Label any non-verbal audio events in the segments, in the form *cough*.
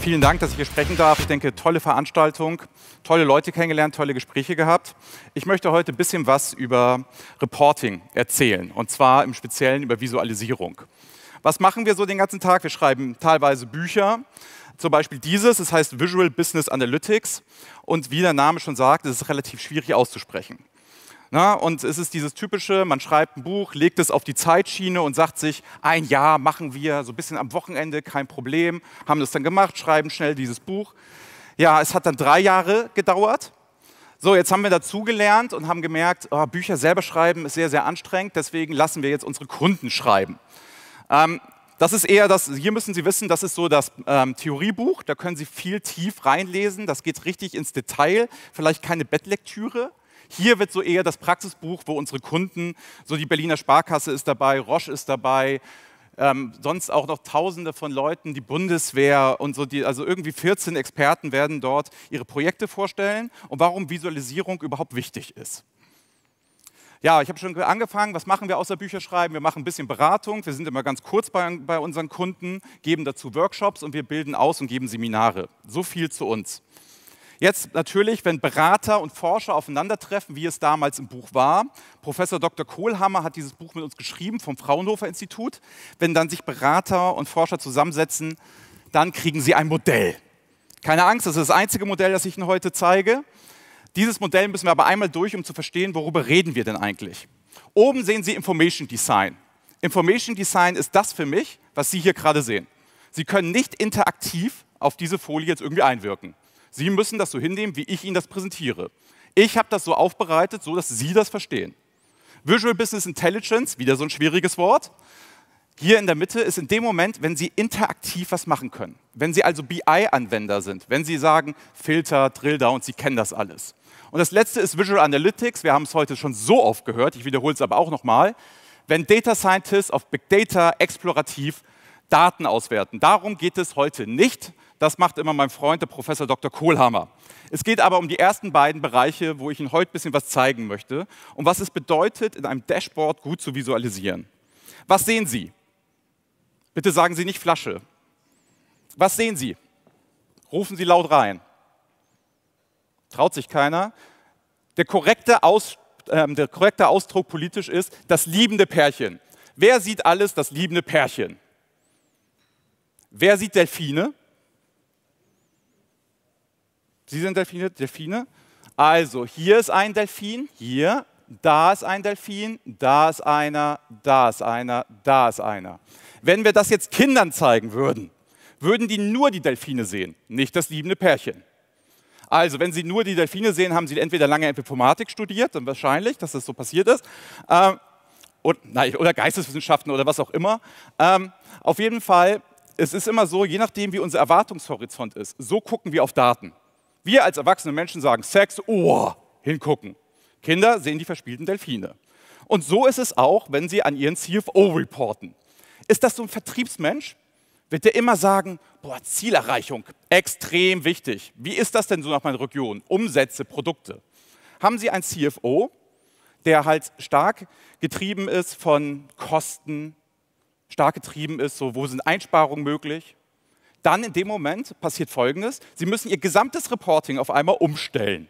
Vielen Dank, dass ich hier sprechen darf. Ich denke, tolle Veranstaltung, tolle Leute kennengelernt, tolle Gespräche gehabt. Ich möchte heute ein bisschen was über Reporting erzählen und zwar im Speziellen über Visualisierung. Was machen wir so den ganzen Tag? Wir schreiben teilweise Bücher, zum Beispiel dieses, es das heißt Visual Business Analytics und wie der Name schon sagt, es ist relativ schwierig auszusprechen. Na, und es ist dieses typische, man schreibt ein Buch, legt es auf die Zeitschiene und sagt sich, ein Jahr machen wir, so ein bisschen am Wochenende, kein Problem, haben das dann gemacht, schreiben schnell dieses Buch. Ja, es hat dann drei Jahre gedauert. So, jetzt haben wir dazugelernt und haben gemerkt, oh, Bücher selber schreiben ist sehr, sehr anstrengend, deswegen lassen wir jetzt unsere Kunden schreiben. Ähm, das ist eher das, hier müssen Sie wissen, das ist so das ähm, Theoriebuch, da können Sie viel tief reinlesen, das geht richtig ins Detail, vielleicht keine Bettlektüre, hier wird so eher das Praxisbuch, wo unsere Kunden, so die Berliner Sparkasse ist dabei, Roche ist dabei, ähm, sonst auch noch Tausende von Leuten, die Bundeswehr und so, die, also irgendwie 14 Experten werden dort ihre Projekte vorstellen und warum Visualisierung überhaupt wichtig ist. Ja, ich habe schon angefangen, was machen wir außer Bücher schreiben? Wir machen ein bisschen Beratung, wir sind immer ganz kurz bei, bei unseren Kunden, geben dazu Workshops und wir bilden aus und geben Seminare. So viel zu uns. Jetzt natürlich, wenn Berater und Forscher aufeinandertreffen, wie es damals im Buch war, Professor Dr. Kohlhammer hat dieses Buch mit uns geschrieben vom Fraunhofer Institut, wenn dann sich Berater und Forscher zusammensetzen, dann kriegen sie ein Modell. Keine Angst, das ist das einzige Modell, das ich Ihnen heute zeige. Dieses Modell müssen wir aber einmal durch, um zu verstehen, worüber reden wir denn eigentlich. Oben sehen Sie Information Design. Information Design ist das für mich, was Sie hier gerade sehen. Sie können nicht interaktiv auf diese Folie jetzt irgendwie einwirken. Sie müssen das so hinnehmen, wie ich Ihnen das präsentiere. Ich habe das so aufbereitet, so dass Sie das verstehen. Visual Business Intelligence, wieder so ein schwieriges Wort. Hier in der Mitte ist in dem Moment, wenn Sie interaktiv was machen können. Wenn Sie also BI-Anwender sind, wenn Sie sagen Filter, Drilldown, Sie kennen das alles. Und das letzte ist Visual Analytics. Wir haben es heute schon so oft gehört, ich wiederhole es aber auch nochmal. Wenn Data Scientists auf Big Data explorativ Daten auswerten. Darum geht es heute nicht, das macht immer mein Freund, der Professor Dr. Kohlhammer. Es geht aber um die ersten beiden Bereiche, wo ich Ihnen heute ein bisschen was zeigen möchte, und was es bedeutet, in einem Dashboard gut zu visualisieren. Was sehen Sie? Bitte sagen Sie nicht Flasche. Was sehen Sie? Rufen Sie laut rein. Traut sich keiner. Der korrekte, Aus, äh, der korrekte Ausdruck politisch ist das liebende Pärchen. Wer sieht alles das liebende Pärchen? Wer sieht Delfine? Sie sind Delfine, Delfine. Also, hier ist ein Delfin, hier, da ist ein Delfin, da ist einer, da ist einer, da ist einer. Wenn wir das jetzt Kindern zeigen würden, würden die nur die Delfine sehen, nicht das liebende Pärchen. Also, wenn Sie nur die Delfine sehen, haben Sie entweder lange Epiphomatik studiert, dann wahrscheinlich, dass das so passiert ist, ähm, und, nein, oder Geisteswissenschaften oder was auch immer. Ähm, auf jeden Fall, es ist immer so, je nachdem, wie unser Erwartungshorizont ist, so gucken wir auf Daten. Wir als erwachsene Menschen sagen Sex, oh, hingucken. Kinder sehen die verspielten Delfine. Und so ist es auch, wenn sie an ihren CFO reporten. Ist das so ein Vertriebsmensch? Wird der immer sagen, boah, Zielerreichung, extrem wichtig. Wie ist das denn so nach meiner Region? Umsätze, Produkte. Haben Sie einen CFO, der halt stark getrieben ist von Kosten, stark getrieben ist, so wo sind Einsparungen möglich? dann in dem Moment passiert Folgendes. Sie müssen ihr gesamtes Reporting auf einmal umstellen.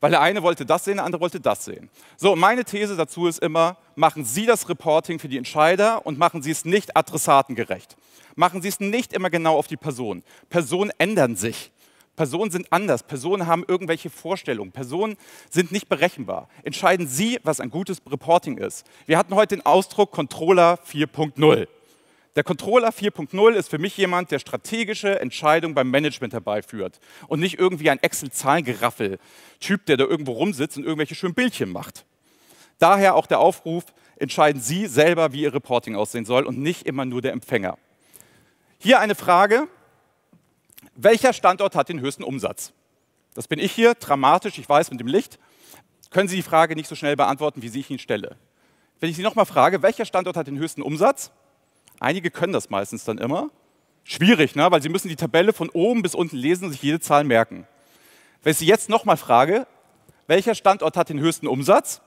Weil der eine wollte das sehen, der andere wollte das sehen. So, meine These dazu ist immer, machen Sie das Reporting für die Entscheider und machen Sie es nicht adressatengerecht. Machen Sie es nicht immer genau auf die Person. Personen ändern sich. Personen sind anders. Personen haben irgendwelche Vorstellungen. Personen sind nicht berechenbar. Entscheiden Sie, was ein gutes Reporting ist. Wir hatten heute den Ausdruck Controller 4.0. Der Controller 4.0 ist für mich jemand, der strategische Entscheidungen beim Management herbeiführt und nicht irgendwie ein Excel-Zahlengeraffel-Typ, der da irgendwo rumsitzt und irgendwelche schönen Bildchen macht. Daher auch der Aufruf, entscheiden Sie selber, wie Ihr Reporting aussehen soll und nicht immer nur der Empfänger. Hier eine Frage. Welcher Standort hat den höchsten Umsatz? Das bin ich hier, dramatisch, ich weiß, mit dem Licht. Können Sie die Frage nicht so schnell beantworten, wie ich ihn stelle? Wenn ich Sie nochmal frage, welcher Standort hat den höchsten Umsatz? Einige können das meistens dann immer. Schwierig, ne? weil sie müssen die Tabelle von oben bis unten lesen und sich jede Zahl merken. Wenn ich Sie jetzt nochmal frage, welcher Standort hat den höchsten Umsatz?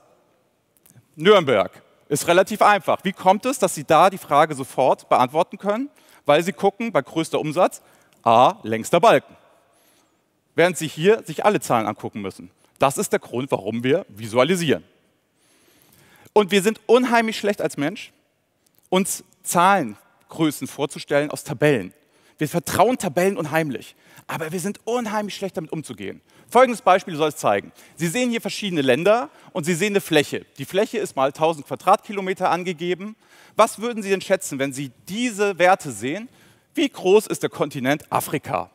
Nürnberg. Ist relativ einfach. Wie kommt es, dass Sie da die Frage sofort beantworten können? Weil Sie gucken, bei größter Umsatz, A, längster Balken. Während Sie hier sich alle Zahlen angucken müssen. Das ist der Grund, warum wir visualisieren. Und wir sind unheimlich schlecht als Mensch, uns Zahlengrößen vorzustellen aus Tabellen. Wir vertrauen Tabellen unheimlich, aber wir sind unheimlich schlecht damit umzugehen. Folgendes Beispiel soll es zeigen. Sie sehen hier verschiedene Länder und Sie sehen eine Fläche. Die Fläche ist mal 1000 Quadratkilometer angegeben. Was würden Sie denn schätzen, wenn Sie diese Werte sehen? Wie groß ist der Kontinent Afrika?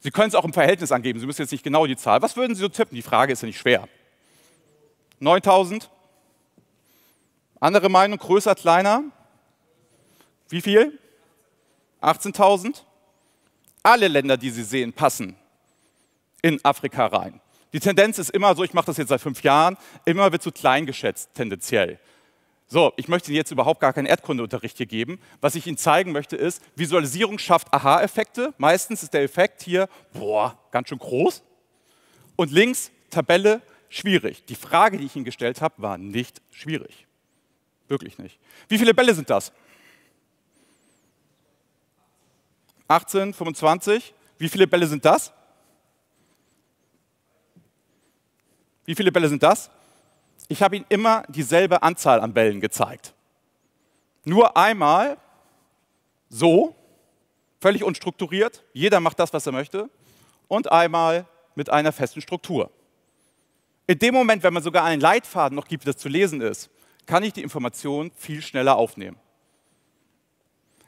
Sie können es auch im Verhältnis angeben, Sie müssen jetzt nicht genau die Zahl. Was würden Sie so tippen? Die Frage ist ja nicht schwer. 9000? Andere Meinung, größer, kleiner? Wie viel? 18.000? Alle Länder, die Sie sehen, passen in Afrika rein. Die Tendenz ist immer so, ich mache das jetzt seit fünf Jahren, immer wird zu klein geschätzt, tendenziell. So, ich möchte Ihnen jetzt überhaupt gar keinen Erdkundeunterricht hier geben. Was ich Ihnen zeigen möchte ist, Visualisierung schafft Aha-Effekte. Meistens ist der Effekt hier, boah, ganz schön groß. Und links, Tabelle, schwierig. Die Frage, die ich Ihnen gestellt habe, war nicht schwierig. Wirklich nicht. Wie viele Bälle sind das? 18, 25. Wie viele Bälle sind das? Wie viele Bälle sind das? Ich habe Ihnen immer dieselbe Anzahl an Bällen gezeigt. Nur einmal so, völlig unstrukturiert, jeder macht das, was er möchte, und einmal mit einer festen Struktur. In dem Moment, wenn man sogar einen Leitfaden noch gibt, das zu lesen ist, kann ich die Information viel schneller aufnehmen.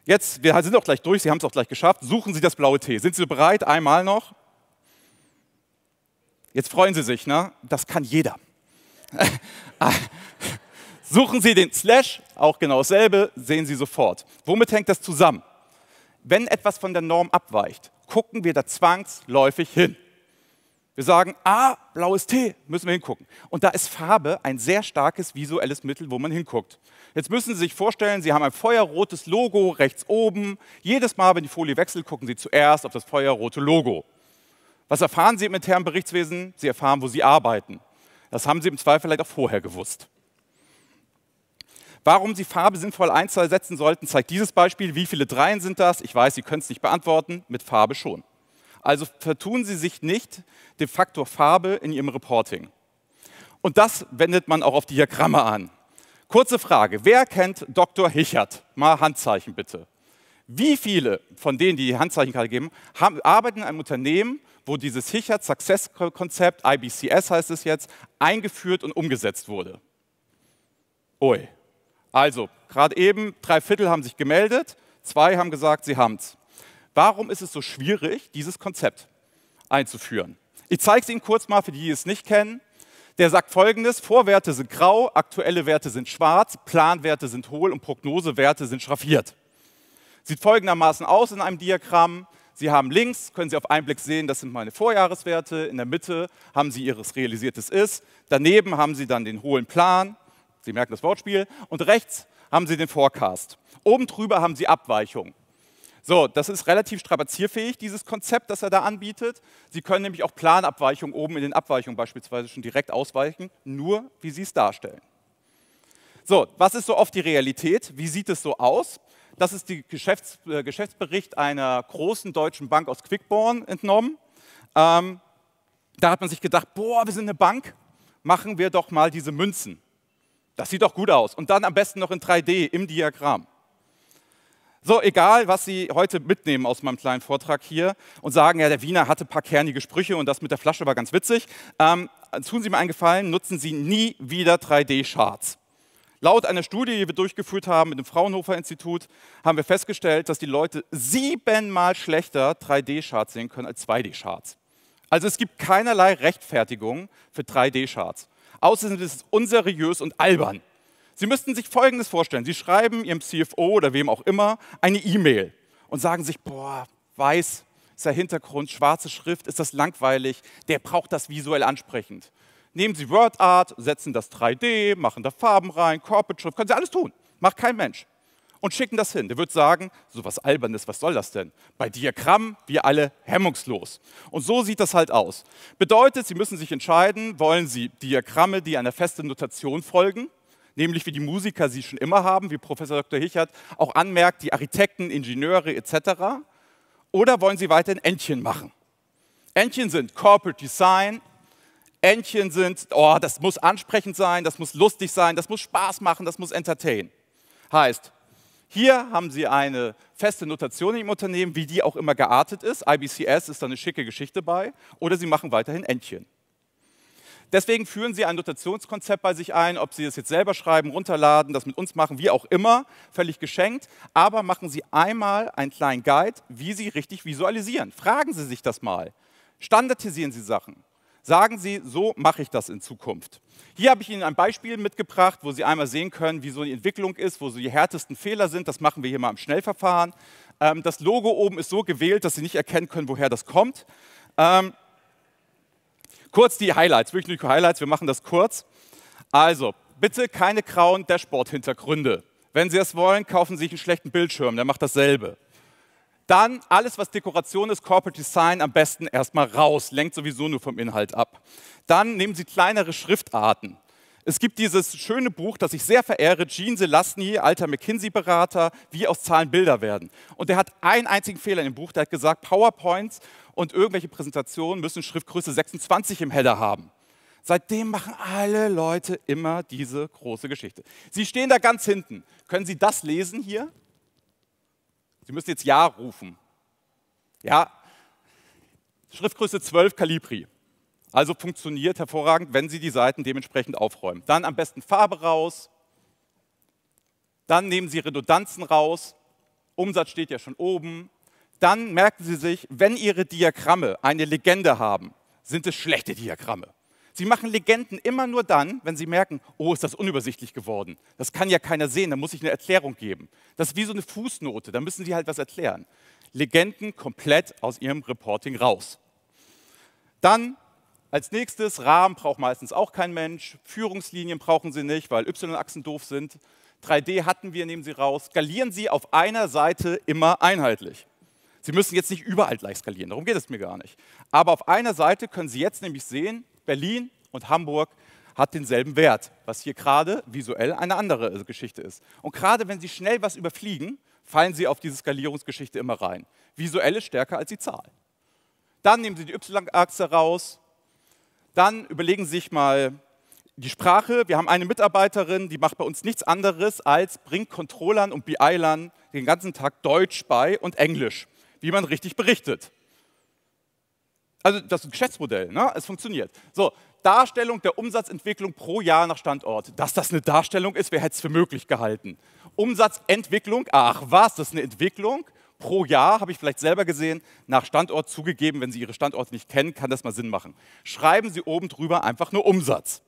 Jetzt, wir sind auch gleich durch, Sie haben es auch gleich geschafft. Suchen Sie das blaue T. Sind Sie bereit? Einmal noch. Jetzt freuen Sie sich, ne? Das kann jeder. *laughs* Suchen Sie den Slash, auch genau dasselbe, sehen Sie sofort. Womit hängt das zusammen? Wenn etwas von der Norm abweicht, gucken wir da zwangsläufig hin. Wir sagen, ah, blaues T, müssen wir hingucken. Und da ist Farbe ein sehr starkes visuelles Mittel, wo man hinguckt. Jetzt müssen Sie sich vorstellen, Sie haben ein feuerrotes Logo rechts oben. Jedes Mal, wenn die Folie wechselt, gucken Sie zuerst auf das feuerrote Logo. Was erfahren Sie im internen Berichtswesen? Sie erfahren, wo Sie arbeiten. Das haben Sie im Zweifel vielleicht auch vorher gewusst. Warum Sie Farbe sinnvoll einsetzen sollten, zeigt dieses Beispiel. Wie viele Dreien sind das? Ich weiß, Sie können es nicht beantworten, mit Farbe schon. Also vertun Sie sich nicht de facto Farbe in Ihrem Reporting. Und das wendet man auch auf Diagramme an. Kurze Frage, wer kennt Dr. Hichert? Mal Handzeichen bitte. Wie viele von denen, die die Handzeichen gerade geben, haben, arbeiten in einem Unternehmen, wo dieses Hichert Success Konzept, IBCS heißt es jetzt, eingeführt und umgesetzt wurde? Ui. Also, gerade eben, drei Viertel haben sich gemeldet, zwei haben gesagt, sie haben es. Warum ist es so schwierig, dieses Konzept einzuführen? Ich zeige es Ihnen kurz mal für die, die es nicht kennen. Der sagt folgendes, Vorwerte sind grau, aktuelle Werte sind schwarz, Planwerte sind hohl und Prognosewerte sind schraffiert. Sieht folgendermaßen aus in einem Diagramm. Sie haben links, können Sie auf einen Blick sehen, das sind meine Vorjahreswerte, in der Mitte haben Sie Ihres realisiertes Ist, daneben haben Sie dann den hohlen Plan, Sie merken das Wortspiel, und rechts haben Sie den Forecast. Oben drüber haben Sie Abweichungen. So, das ist relativ strapazierfähig, dieses Konzept, das er da anbietet. Sie können nämlich auch Planabweichungen oben in den Abweichungen beispielsweise schon direkt ausweichen, nur wie Sie es darstellen. So, was ist so oft die Realität? Wie sieht es so aus? Das ist der Geschäfts äh, Geschäftsbericht einer großen deutschen Bank aus Quickborn entnommen. Ähm, da hat man sich gedacht, boah, wir sind eine Bank, machen wir doch mal diese Münzen. Das sieht doch gut aus. Und dann am besten noch in 3D im Diagramm. So, egal, was Sie heute mitnehmen aus meinem kleinen Vortrag hier und sagen, ja, der Wiener hatte ein paar kernige Sprüche und das mit der Flasche war ganz witzig. Ähm, tun Sie mir einen Gefallen, nutzen Sie nie wieder 3D-Charts. Laut einer Studie, die wir durchgeführt haben mit dem Fraunhofer-Institut, haben wir festgestellt, dass die Leute siebenmal schlechter 3D-Charts sehen können als 2D-Charts. Also es gibt keinerlei Rechtfertigung für 3D-Charts. Außerdem ist es unseriös und albern. Sie müssten sich Folgendes vorstellen. Sie schreiben Ihrem CFO oder wem auch immer eine E-Mail und sagen sich, boah, weiß ist der Hintergrund, schwarze Schrift, ist das langweilig, der braucht das visuell ansprechend. Nehmen Sie WordArt, setzen das 3D, machen da Farben rein, Corporate Schrift, können Sie alles tun. Macht kein Mensch. Und schicken das hin. Der wird sagen, so was Albernes, was soll das denn? Bei Diagramm, wir alle hemmungslos. Und so sieht das halt aus. Bedeutet, Sie müssen sich entscheiden, wollen Sie Diagramme, die einer festen Notation folgen, nämlich wie die Musiker sie schon immer haben, wie Professor Dr. Hichert auch anmerkt, die Architekten, Ingenieure etc. Oder wollen sie weiterhin Entchen machen? Entchen sind Corporate Design, Entchen sind, oh, das muss ansprechend sein, das muss lustig sein, das muss Spaß machen, das muss entertain. Heißt, hier haben Sie eine feste Notation im Unternehmen, wie die auch immer geartet ist. IBCS ist da eine schicke Geschichte bei. Oder Sie machen weiterhin Entchen. Deswegen führen Sie ein Notationskonzept bei sich ein, ob Sie es jetzt selber schreiben, runterladen, das mit uns machen, wie auch immer, völlig geschenkt. Aber machen Sie einmal einen kleinen Guide, wie Sie richtig visualisieren. Fragen Sie sich das mal. Standardisieren Sie Sachen. Sagen Sie, so mache ich das in Zukunft. Hier habe ich Ihnen ein Beispiel mitgebracht, wo Sie einmal sehen können, wie so die Entwicklung ist, wo so die härtesten Fehler sind. Das machen wir hier mal im Schnellverfahren. Ähm, das Logo oben ist so gewählt, dass Sie nicht erkennen können, woher das kommt. Ähm, Kurz die Highlights, wirklich nur die Highlights, wir machen das kurz. Also, bitte keine grauen Dashboard-Hintergründe. Wenn Sie es wollen, kaufen Sie sich einen schlechten Bildschirm, der macht dasselbe. Dann alles, was Dekoration ist, Corporate Design am besten erstmal raus, lenkt sowieso nur vom Inhalt ab. Dann nehmen Sie kleinere Schriftarten. Es gibt dieses schöne Buch, das ich sehr verehre, Gene Selassny, alter McKinsey-Berater, wie aus Zahlen Bilder werden. Und der hat einen einzigen Fehler in dem Buch, der hat gesagt, PowerPoints und irgendwelche Präsentationen müssen Schriftgröße 26 im Header haben. Seitdem machen alle Leute immer diese große Geschichte. Sie stehen da ganz hinten. Können Sie das lesen hier? Sie müssen jetzt Ja rufen. Ja, Schriftgröße 12 Calibri. Also funktioniert hervorragend, wenn Sie die Seiten dementsprechend aufräumen. Dann am besten Farbe raus. Dann nehmen Sie Redundanzen raus. Umsatz steht ja schon oben dann merken Sie sich, wenn Ihre Diagramme eine Legende haben, sind es schlechte Diagramme. Sie machen Legenden immer nur dann, wenn Sie merken, oh, ist das unübersichtlich geworden. Das kann ja keiner sehen, da muss ich eine Erklärung geben. Das ist wie so eine Fußnote, da müssen Sie halt was erklären. Legenden komplett aus Ihrem Reporting raus. Dann als nächstes, Rahmen braucht meistens auch kein Mensch, Führungslinien brauchen Sie nicht, weil Y-Achsen doof sind. 3D hatten wir, nehmen Sie raus. Skalieren Sie auf einer Seite immer einheitlich. Sie müssen jetzt nicht überall gleich skalieren, darum geht es mir gar nicht. Aber auf einer Seite können Sie jetzt nämlich sehen, Berlin und Hamburg hat denselben Wert, was hier gerade visuell eine andere äh, Geschichte ist. Und gerade wenn Sie schnell was überfliegen, fallen Sie auf diese Skalierungsgeschichte immer rein. Visuell ist stärker als die Zahl. Dann nehmen Sie die Y-Achse raus. Dann überlegen Sie sich mal die Sprache. Wir haben eine Mitarbeiterin, die macht bei uns nichts anderes als bringt Controllern und BI-Lern den ganzen Tag Deutsch bei und Englisch wie man richtig berichtet. Also das ist ein Geschäftsmodell, ne? es funktioniert. So, Darstellung der Umsatzentwicklung pro Jahr nach Standort. Dass das eine Darstellung ist, wer hätte es für möglich gehalten? Umsatzentwicklung, ach was, das ist eine Entwicklung pro Jahr, habe ich vielleicht selber gesehen, nach Standort zugegeben. Wenn Sie Ihre Standorte nicht kennen, kann das mal Sinn machen. Schreiben Sie oben drüber einfach nur Umsatz.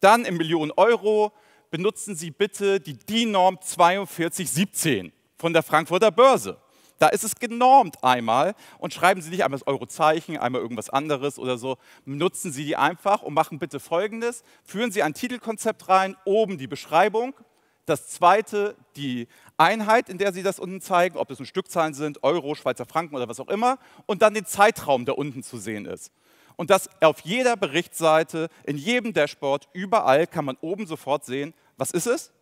Dann in Millionen Euro benutzen Sie bitte die DIN-Norm 4217 von der Frankfurter Börse. Da ist es genormt einmal und schreiben Sie nicht einmal das Eurozeichen, einmal irgendwas anderes oder so. Nutzen Sie die einfach und machen bitte Folgendes. Führen Sie ein Titelkonzept rein, oben die Beschreibung, das zweite die Einheit, in der Sie das unten zeigen, ob es nun Stückzahlen sind, Euro, Schweizer Franken oder was auch immer und dann den Zeitraum, der unten zu sehen ist. Und das auf jeder Berichtsseite, in jedem Dashboard, überall kann man oben sofort sehen, was ist es?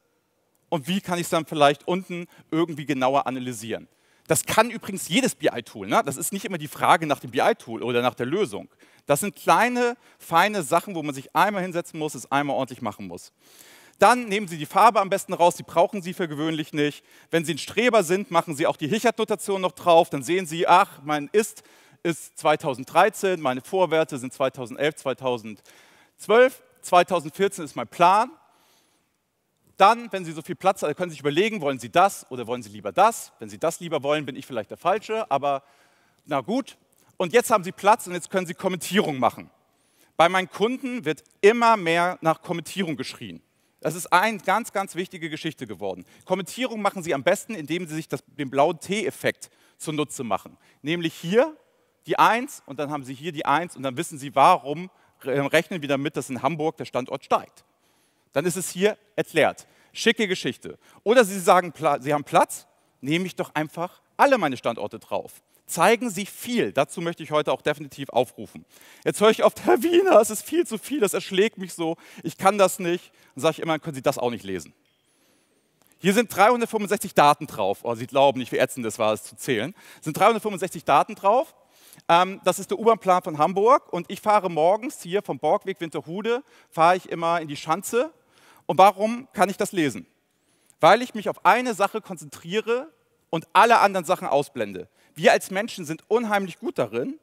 und wie kann ich es dann vielleicht unten irgendwie genauer analysieren. Das kann übrigens jedes BI-Tool. Ne? Das ist nicht immer die Frage nach dem BI-Tool oder nach der Lösung. Das sind kleine, feine Sachen, wo man sich einmal hinsetzen muss, es einmal ordentlich machen muss. Dann nehmen Sie die Farbe am besten raus, die brauchen Sie für gewöhnlich nicht. Wenn Sie ein Streber sind, machen Sie auch die Hichert-Notation noch drauf, dann sehen Sie, ach, mein Ist ist 2013, meine Vorwerte sind 2011, 2012, 2014 ist mein Plan dann, wenn Sie so viel Platz haben, können Sie sich überlegen, wollen Sie das oder wollen Sie lieber das? Wenn Sie das lieber wollen, bin ich vielleicht der Falsche, aber na gut. Und jetzt haben Sie Platz und jetzt können Sie Kommentierung machen. Bei meinen Kunden wird immer mehr nach Kommentierung geschrien. Das ist eine ganz, ganz wichtige Geschichte geworden. Kommentierung machen Sie am besten, indem Sie sich das, den blauen T-Effekt zunutze machen. Nämlich hier die 1 und dann haben Sie hier die 1 und dann wissen Sie, warum äh, rechnen wir damit, dass in Hamburg der Standort steigt dann ist es hier erklärt. Schicke Geschichte. Oder Sie sagen, Sie haben Platz, nehme ich doch einfach alle meine Standorte drauf. Zeigen Sie viel. Dazu möchte ich heute auch definitiv aufrufen. Jetzt höre ich oft, *laughs* Herr Wiener, es ist viel zu viel, das erschlägt mich so, ich kann das nicht. Dann sage ich immer, können Sie das auch nicht lesen. Hier sind 365 Daten drauf. Oh, Sie glauben nicht, wie ätzend das war, es zu zählen. Es sind 365 Daten drauf. Ähm, das ist der U-Bahn-Plan von Hamburg und ich fahre morgens hier vom Borgweg Winterhude, fahre ich immer in die Schanze und warum kann ich das lesen? Weil ich mich auf eine Sache konzentriere und alle anderen Sachen ausblende. Wir als Menschen sind unheimlich gut darin,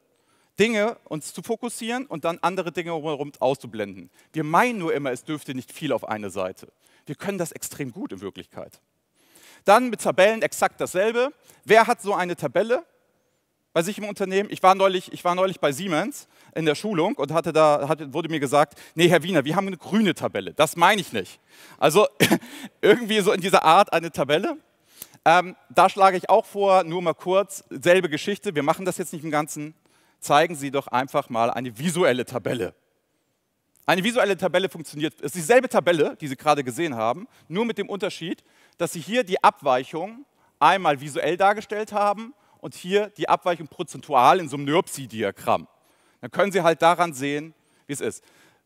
Dinge uns zu fokussieren und dann andere Dinge herum auszublenden. Wir meinen nur immer, es dürfte nicht viel auf eine Seite. Wir können das extrem gut in Wirklichkeit. Dann mit Tabellen exakt dasselbe. Wer hat so eine Tabelle? bei sich im Unternehmen. Ich war neulich, ich war neulich bei Siemens in der Schulung und hatte da, hatte, wurde mir gesagt, nee, Herr Wiener, wir haben eine grüne Tabelle. Das meine ich nicht. Also *laughs* irgendwie so in dieser Art eine Tabelle. Ähm, da schlage ich auch vor, nur mal kurz, selbe Geschichte. Wir machen das jetzt nicht im Ganzen. Zeigen Sie doch einfach mal eine visuelle Tabelle. Eine visuelle Tabelle funktioniert. Es ist dieselbe Tabelle, die Sie gerade gesehen haben, nur mit dem Unterschied, dass Sie hier die Abweichung einmal visuell dargestellt haben und hier die Abweichung prozentual in so einem NURBSI-Diagramm. Dann können Sie halt daran sehen, wie es ist.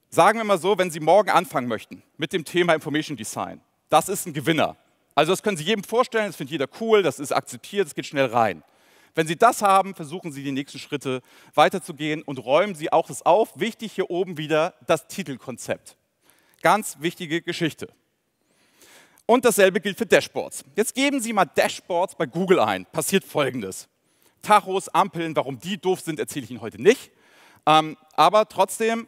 Sagen wir mal so, wenn Sie morgen anfangen möchten mit dem Thema Information Design, das ist ein Gewinner. Also das können Sie jedem vorstellen, das findet jeder cool, das ist akzeptiert, es geht schnell rein. Wenn Sie das haben, versuchen Sie die nächsten Schritte weiterzugehen und räumen Sie auch das auf. Wichtig hier oben wieder das Titelkonzept. Ganz wichtige Geschichte. Und dasselbe gilt für Dashboards. Jetzt geben Sie mal Dashboards bei Google ein. Passiert Folgendes. Tachos, Ampeln, warum die doof sind, erzähle ich Ihnen heute nicht. Ähm, aber trotzdem,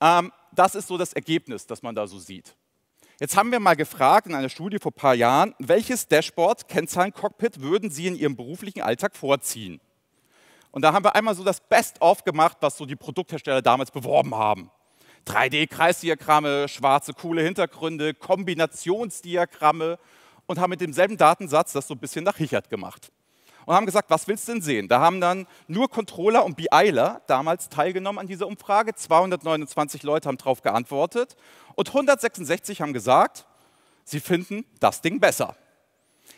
ähm, das ist so das Ergebnis, das man da so sieht. Jetzt haben wir mal gefragt in einer Studie vor ein paar Jahren, welches Dashboard, Kennzahlen, Cockpit würden Sie in Ihrem beruflichen Alltag vorziehen? Und da haben wir einmal so das Best-of gemacht, was so die Produkthersteller damals beworben haben. 3D-Kreisdiagramme, schwarze, coole Hintergründe, Kombinationsdiagramme und haben mit demselben Datensatz das so ein bisschen nach Hichert gemacht. Und haben gesagt, was willst du denn sehen? Da haben dann nur Controller und BIler damals teilgenommen an dieser Umfrage. 229 Leute haben darauf geantwortet und 166 haben gesagt, sie finden das Ding besser.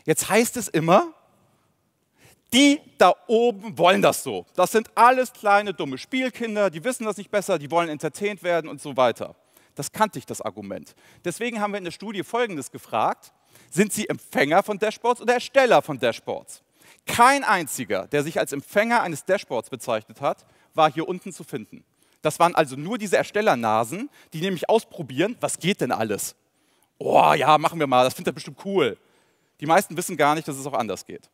Jetzt heißt es immer, die da oben wollen das so. Das sind alles kleine, dumme Spielkinder, die wissen das nicht besser, die wollen entertaint werden und so weiter. Das kannte ich, das Argument. Deswegen haben wir in der Studie Folgendes gefragt. Sind Sie Empfänger von Dashboards oder Ersteller von Dashboards? Kein einziger, der sich als Empfänger eines Dashboards bezeichnet hat, war hier unten zu finden. Das waren also nur diese Erstellernasen, die nämlich ausprobieren, was geht denn alles? Oh ja, machen wir mal, das findet er bestimmt cool. Die meisten wissen gar nicht, dass es auch anders geht.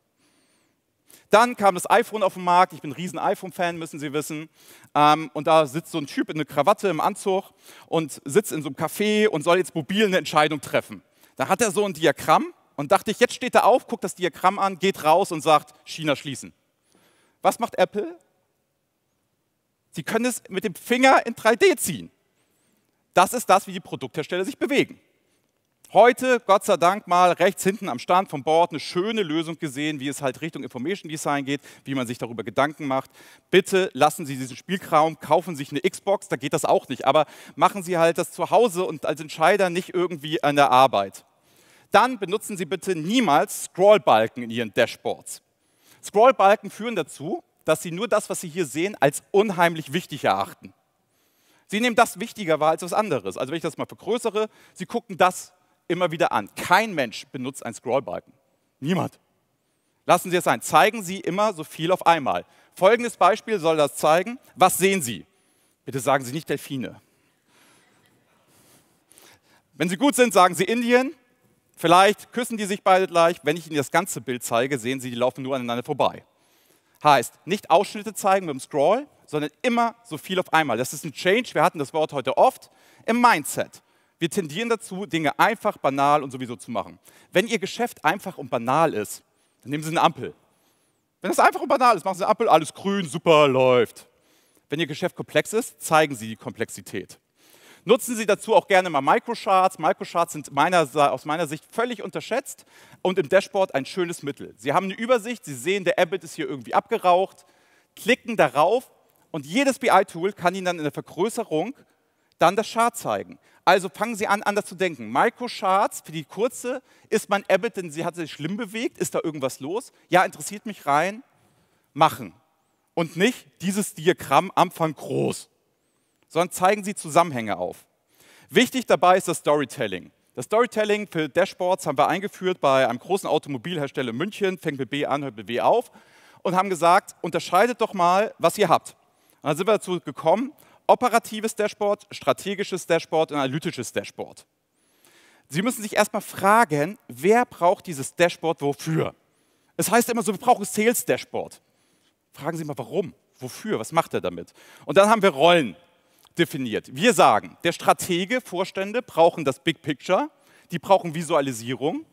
Dann kam das iPhone auf den Markt. Ich bin ein riesen iPhone-Fan, müssen Sie wissen. Ähm, und da sitzt so ein Typ in einer Krawatte im Anzug und sitzt in so einem Café und soll jetzt mobil eine Entscheidung treffen. Da hat er so ein Diagramm und dachte ich, jetzt steht er auf, guckt das Diagramm an, geht raus und sagt, China schließen. Was macht Apple? Sie können es mit dem Finger in 3D ziehen. Das ist das, wie die Produkthersteller sich bewegen. Heute, Gott sei Dank, mal rechts hinten am Stand vom Board eine schöne Lösung gesehen, wie es halt Richtung Information Design geht, wie man sich darüber Gedanken macht. Bitte lassen Sie diesen Spielkram, kaufen Sie sich eine Xbox, da geht das auch nicht, aber machen Sie halt das zu Hause und als Entscheider nicht irgendwie an der Arbeit. Dann benutzen Sie bitte niemals Scrollbalken in Ihren Dashboards. Scrollbalken führen dazu, dass Sie nur das, was Sie hier sehen, als unheimlich wichtig erachten. Sie nehmen das wichtiger wahr als was anderes. Also wenn ich das mal vergrößere, Sie gucken das immer wieder an. Kein Mensch benutzt einen Scrollbalken. Niemand. Lassen Sie es sein. Zeigen Sie immer so viel auf einmal. Folgendes Beispiel soll das zeigen. Was sehen Sie? Bitte sagen Sie nicht Delfine. Wenn Sie gut sind, sagen Sie Indien. Vielleicht küssen die sich beide gleich. Wenn ich Ihnen das ganze Bild zeige, sehen Sie, die laufen nur aneinander vorbei. Heißt, nicht Ausschnitte zeigen mit dem Scroll, sondern immer so viel auf einmal. Das ist ein Change. Wir hatten das Wort heute oft im Mindset. Wir tendieren dazu, Dinge einfach, banal und sowieso zu machen. Wenn Ihr Geschäft einfach und banal ist, dann nehmen Sie eine Ampel. Wenn es einfach und banal ist, machen Sie eine Ampel, alles grün, super, läuft. Wenn Ihr Geschäft komplex ist, zeigen Sie die Komplexität. Nutzen Sie dazu auch gerne mal Microcharts. Microcharts sind meiner, aus meiner Sicht völlig unterschätzt und im Dashboard ein schönes Mittel. Sie haben eine Übersicht, Sie sehen, der Abbott ist hier irgendwie abgeraucht, klicken darauf und jedes BI-Tool kann Ihnen dann in der Vergrößerung dann das Chart zeigen. Also fangen Sie an, anders zu denken. Microcharts für die kurze, ist mein Abbott, denn sie hat sich schlimm bewegt, ist da irgendwas los? Ja, interessiert mich rein, machen. Und nicht dieses Diagramm Anfang groß, sondern zeigen Sie Zusammenhänge auf. Wichtig dabei ist das Storytelling. Das Storytelling für Dashboards haben wir eingeführt bei einem großen Automobilhersteller in München, fängt mit B an, hört mit W auf und haben gesagt, unterscheidet doch mal, was ihr habt. Und dann sind wir dazu gekommen, operatives Dashboard, strategisches Dashboard und analytisches Dashboard. Sie müssen sich erstmal fragen, wer braucht dieses Dashboard wofür? Es heißt immer so, wir brauchen Sales Dashboard. Fragen Sie mal, warum? Wofür? Was macht er damit? Und dann haben wir Rollen definiert. Wir sagen, der Stratege, Vorstände brauchen das Big Picture, die brauchen Visualisierung,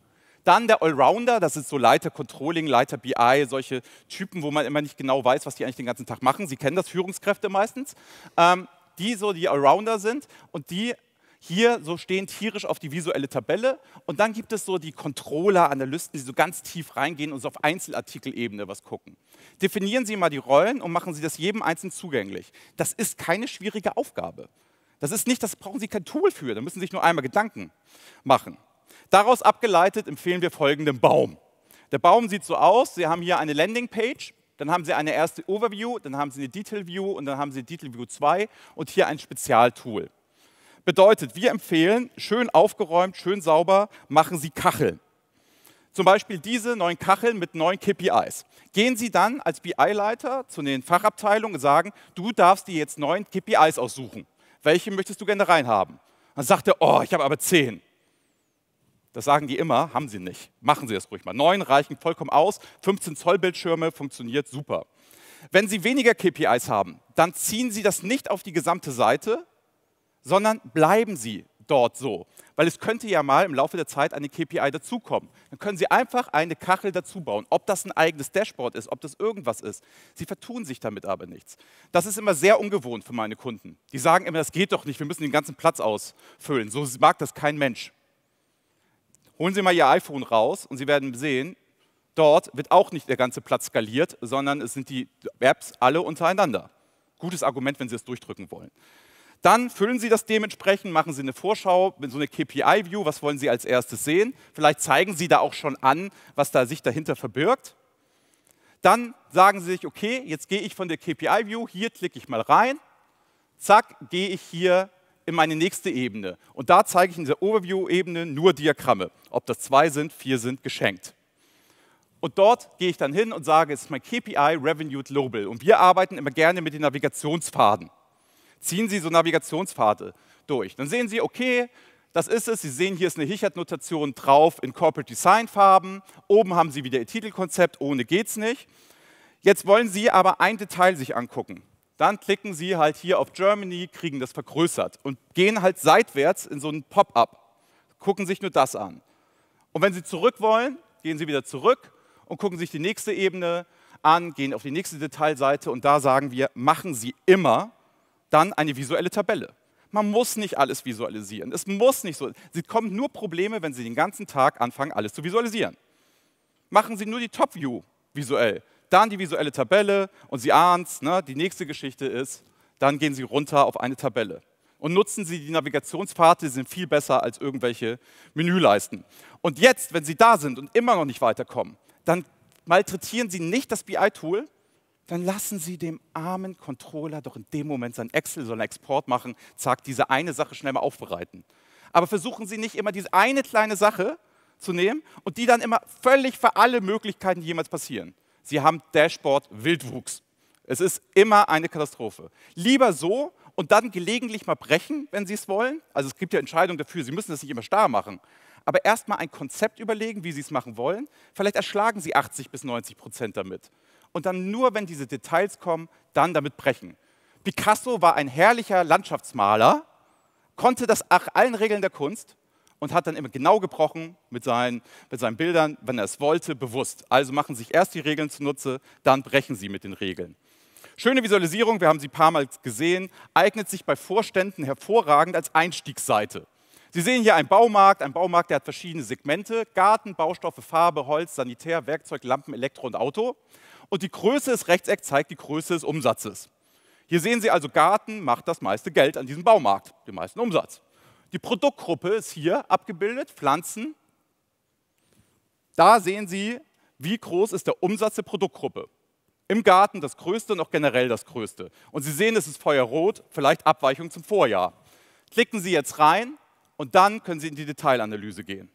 dann der Allrounder, das ist so Leiter Controlling, Leiter BI, solche Typen, wo man immer nicht genau weiß, was die eigentlich den ganzen Tag machen. Sie kennen das, Führungskräfte meistens. Ähm, die so die Allrounder sind und die hier so stehen tierisch auf die visuelle Tabelle. Und dann gibt es so die Controller, Analysten, die so ganz tief reingehen und so auf Einzelartikelebene was gucken. Definieren Sie mal die Rollen und machen Sie das jedem Einzelnen zugänglich. Das ist keine schwierige Aufgabe. Das ist nicht, das brauchen Sie kein Tool für, da müssen Sie sich nur einmal Gedanken machen. Daraus abgeleitet empfehlen wir folgenden Baum. Der Baum sieht so aus, Sie haben hier eine Landingpage, dann haben Sie eine erste Overview, dann haben Sie eine Detail View und dann haben Sie Detail View 2 und hier ein Spezialtool. Bedeutet, wir empfehlen, schön aufgeräumt, schön sauber, machen Sie Kacheln. Zum Beispiel diese neuen Kacheln mit neuen KPIs. Gehen Sie dann als BI-Leiter zu den Fachabteilungen und sagen, du darfst dir jetzt neun KPIs aussuchen. Welche möchtest du gerne reinhaben? Dann sagt er, oh, ich habe aber zehn. Das sagen die immer, haben sie nicht. Machen Sie das ruhig mal. Neun reichen vollkommen aus. 15 Zoll Bildschirme funktioniert super. Wenn Sie weniger KPIs haben, dann ziehen Sie das nicht auf die gesamte Seite, sondern bleiben Sie dort so. Weil es könnte ja mal im Laufe der Zeit eine KPI dazukommen. Dann können Sie einfach eine Kachel dazubauen. Ob das ein eigenes Dashboard ist, ob das irgendwas ist. Sie vertun sich damit aber nichts. Das ist immer sehr ungewohnt für meine Kunden. Die sagen immer, das geht doch nicht, wir müssen den ganzen Platz ausfüllen. So mag das kein Mensch. Holen Sie mal Ihr iPhone raus und Sie werden sehen, dort wird auch nicht der ganze Platz skaliert, sondern es sind die Apps alle untereinander. Gutes Argument, wenn Sie es durchdrücken wollen. Dann füllen Sie das dementsprechend, machen Sie eine Vorschau, so eine KPI-View, was wollen Sie als erstes sehen. Vielleicht zeigen Sie da auch schon an, was da sich dahinter verbirgt. Dann sagen Sie sich, okay, jetzt gehe ich von der KPI-View, hier klicke ich mal rein, zack, gehe ich hier in meine nächste Ebene. Und da zeige ich in dieser Overview-Ebene nur Diagramme. Ob das zwei sind, vier sind, geschenkt. Und dort gehe ich dann hin und sage, es ist mein KPI Revenue Global. Und wir arbeiten immer gerne mit den Navigationsfaden. Ziehen Sie so Navigationspfade durch. Dann sehen Sie, okay, das ist es. Sie sehen, hier ist eine Hichert-Notation drauf in Corporate Design-Farben. Oben haben Sie wieder Ihr Titelkonzept, ohne geht's nicht. Jetzt wollen Sie aber ein Detail sich angucken dann klicken Sie halt hier auf Germany, kriegen das vergrößert und gehen halt seitwärts in so einen Pop-up, gucken sich nur das an. Und wenn Sie zurück wollen, gehen Sie wieder zurück und gucken sich die nächste Ebene an, gehen auf die nächste Detailseite und da sagen wir, machen Sie immer dann eine visuelle Tabelle. Man muss nicht alles visualisieren. Es muss nicht so. Sie kommen nur Probleme, wenn Sie den ganzen Tag anfangen, alles zu visualisieren. Machen Sie nur die Top-View visuell dann die visuelle Tabelle und Sie ahnen es, ne, die nächste Geschichte ist, dann gehen Sie runter auf eine Tabelle. Und nutzen Sie die Navigationspfade, die sind viel besser als irgendwelche Menüleisten. Und jetzt, wenn Sie da sind und immer noch nicht weiterkommen, dann malträtieren Sie nicht das BI-Tool, dann lassen Sie dem armen Controller doch in dem Moment sein Excel, so einen Export machen, zack, diese eine Sache schnell mal aufbereiten. Aber versuchen Sie nicht immer diese eine kleine Sache zu nehmen und die dann immer völlig für alle Möglichkeiten, die jemals passieren. Sie haben Dashboard Wildwuchs. Es ist immer eine Katastrophe. Lieber so und dann gelegentlich mal brechen, wenn Sie es wollen. Also es gibt ja Entscheidungen dafür, Sie müssen das nicht immer starr machen. Aber erstmal ein Konzept überlegen, wie Sie es machen wollen. Vielleicht erschlagen Sie 80 bis 90 Prozent damit. Und dann nur, wenn diese Details kommen, dann damit brechen. Picasso war ein herrlicher Landschaftsmaler, konnte das nach allen Regeln der Kunst, und hat dann immer genau gebrochen mit seinen, mit seinen Bildern, wenn er es wollte, bewusst. Also machen sich erst die Regeln zunutze, dann brechen sie mit den Regeln. Schöne Visualisierung, wir haben sie ein paar Mal gesehen, eignet sich bei Vorständen hervorragend als Einstiegsseite. Sie sehen hier einen Baumarkt, ein Baumarkt, der hat verschiedene Segmente, Garten, Baustoffe, Farbe, Holz, Sanitär, Werkzeug, Lampen, Elektro und Auto. Und die Größe des Rechtseck zeigt die Größe des Umsatzes. Hier sehen Sie also, Garten macht das meiste Geld an diesem Baumarkt, den meisten Umsatz. Die Produktgruppe ist hier abgebildet, Pflanzen. Da sehen Sie, wie groß ist der Umsatz der Produktgruppe. Im Garten das Größte und auch generell das Größte. Und Sie sehen, es ist feuerrot, vielleicht Abweichung zum Vorjahr. Klicken Sie jetzt rein und dann können Sie in die Detailanalyse gehen.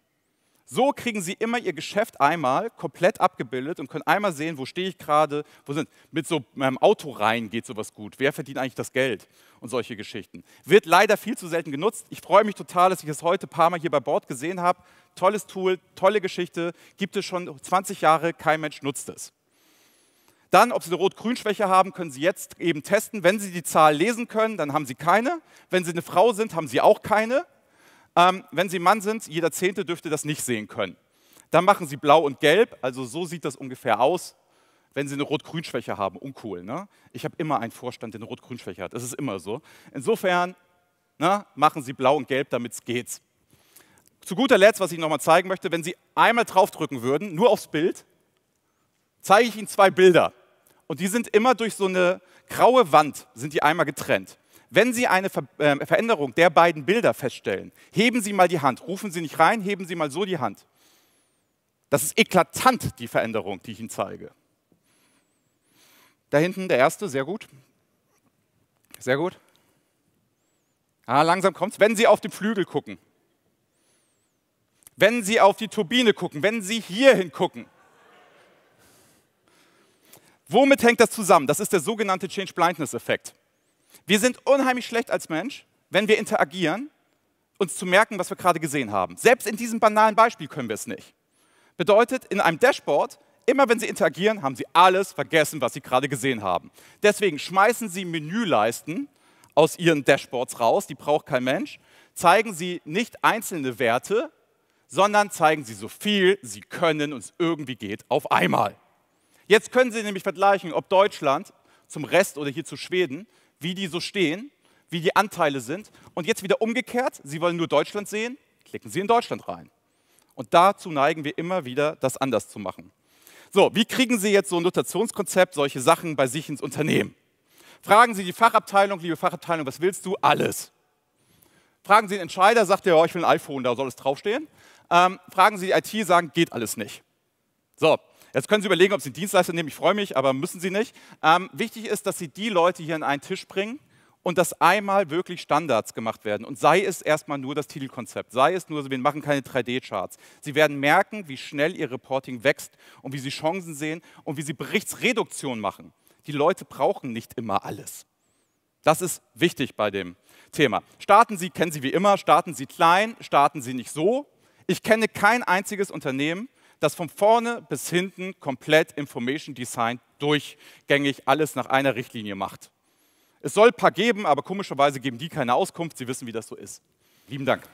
So kriegen sie immer ihr Geschäft einmal komplett abgebildet und können einmal sehen, wo stehe ich gerade, wo sind. Mit so meinem ähm, Auto rein geht sowas gut. Wer verdient eigentlich das Geld und solche Geschichten. Wird leider viel zu selten genutzt. Ich freue mich total, dass ich es heute ein paar Mal hier bei Bord gesehen habe. Tolles Tool, tolle Geschichte, gibt es schon 20 Jahre, kein Mensch nutzt es. Dann, ob Sie eine Rot-Grün-Schwäche haben, können Sie jetzt eben testen. Wenn Sie die Zahl lesen können, dann haben Sie keine. Wenn Sie eine Frau sind, haben Sie auch keine. Ähm, wenn Sie Mann sind, jeder Zehnte dürfte das nicht sehen können. Dann machen Sie blau und gelb, also so sieht das ungefähr aus, wenn Sie eine Rot-Grün-Schwäche haben. Uncool, ne? Ich habe immer einen Vorstand, der eine Rot-Grün-Schwäche hat. Das ist immer so. Insofern na, ne, machen Sie blau und gelb, damit es geht. Zu guter Letzt, was ich nochmal zeigen möchte, wenn Sie einmal draufdrücken würden, nur aufs Bild, zeige ich Ihnen zwei Bilder. Und die sind immer durch so eine graue Wand, sind die einmal getrennt. Wenn Sie eine Ver äh, Veränderung der beiden Bilder feststellen, heben Sie mal die Hand. Rufen Sie nicht rein, heben Sie mal so die Hand. Das ist eklatant, die Veränderung, die ich Ihnen zeige. Da hinten der erste, sehr gut. Sehr gut. Ah, langsam kommt es. Wenn Sie auf den Flügel gucken, wenn Sie auf die Turbine gucken, wenn Sie hier hingucken, Womit hängt das zusammen? Das ist der sogenannte Change Blindness Effekt. Wir sind unheimlich schlecht als Mensch, wenn wir interagieren, uns zu merken, was wir gerade gesehen haben. Selbst in diesem banalen Beispiel können wir es nicht. Bedeutet, in einem Dashboard, immer wenn Sie interagieren, haben Sie alles vergessen, was Sie gerade gesehen haben. Deswegen schmeißen Sie Menüleisten aus Ihren Dashboards raus, die braucht kein Mensch. Zeigen Sie nicht einzelne Werte, sondern zeigen Sie so viel Sie können und es irgendwie geht auf einmal. Jetzt können Sie nämlich vergleichen, ob Deutschland zum Rest oder hier zu Schweden wie die so stehen, wie die Anteile sind. Und jetzt wieder umgekehrt, Sie wollen nur Deutschland sehen, klicken Sie in Deutschland rein. Und dazu neigen wir immer wieder, das anders zu machen. So, wie kriegen Sie jetzt so ein Notationskonzept, solche Sachen bei sich ins Unternehmen? Fragen Sie die Fachabteilung, liebe Fachabteilung, was willst du? Alles. Fragen Sie den Entscheider, sagt er, oh, ich will ein iPhone, da soll es draufstehen. Ähm, fragen Sie die IT, sagen, geht alles nicht. So, Jetzt können Sie überlegen, ob Sie einen Dienstleister nehmen. Ich freue mich, aber müssen Sie nicht. Ähm, wichtig ist, dass Sie die Leute hier an einen Tisch bringen und dass einmal wirklich Standards gemacht werden. Und sei es erstmal nur das Titelkonzept, sei es nur, wir machen keine 3D-Charts. Sie werden merken, wie schnell Ihr Reporting wächst und wie Sie Chancen sehen und wie Sie Berichtsreduktion machen. Die Leute brauchen nicht immer alles. Das ist wichtig bei dem Thema. Starten Sie, kennen Sie wie immer, starten Sie klein, starten Sie nicht so. Ich kenne kein einziges Unternehmen, das von vorne bis hinten komplett Information Design durchgängig alles nach einer Richtlinie macht. Es soll ein paar geben, aber komischerweise geben die keine Auskunft. Sie wissen, wie das so ist. Lieben Dank.